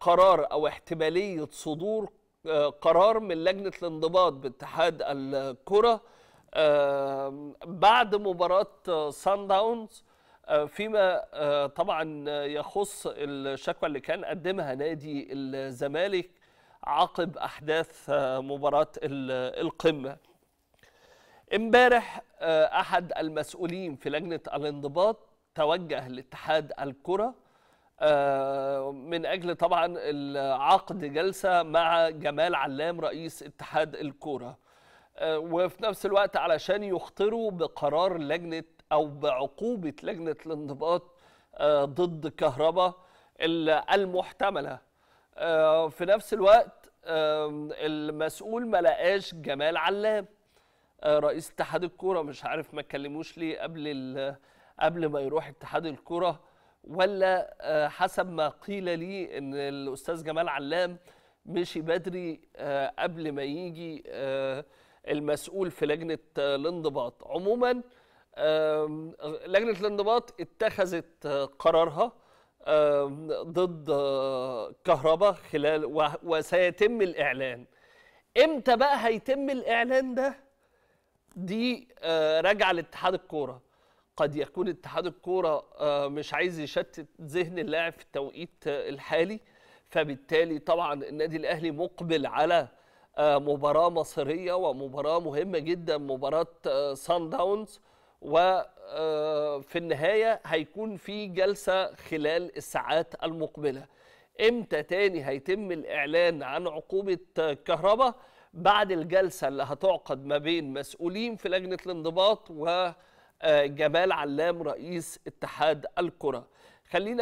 قرار او احتماليه صدور آه، قرار من لجنه الانضباط باتحاد الكره آه، بعد مباراه سان آه، داونز فيما طبعا يخص الشكوى اللي كان قدمها نادي الزمالك عقب احداث مباراه القمه امبارح احد المسؤولين في لجنه الانضباط توجه لاتحاد الكره آه، من اجل طبعا عقد جلسه مع جمال علام رئيس اتحاد الكوره آه، وفي نفس الوقت علشان يخطروا بقرار لجنه او بعقوبه لجنه الانضباط آه، ضد كهربا المحتمله في نفس الوقت المسؤول ما لقاش جمال علام رئيس اتحاد الكوره مش عارف ما كلموش ليه قبل قبل ما يروح اتحاد الكوره ولا آه، حسب ما قيل لي ان الاستاذ جمال علام مشي بدري آه، قبل ما يجي آه، المسؤول في لجنه الانضباط عموما لجنه الانضباط اتخذت قرارها ضد كهرباء خلال وسيتم الاعلان امتى بقى هيتم الاعلان ده دي راجعه لاتحاد الكوره قد يكون اتحاد الكوره آه، مش عايز يشتت ذهن اللاعب في التوقيت آه، الحالي فبالتالي طبعا النادي الاهلي مقبل على آه، مباراه مصريه ومباراه مهمه جدا مباراه سان داونز وفي النهايه هيكون في جلسه خلال الساعات المقبله امتى تاني هيتم الاعلان عن عقوبه كهرباء بعد الجلسه اللي هتعقد ما بين مسؤولين في لجنه الانضباط و آه، جمال علام رئيس اتحاد الكره خلينا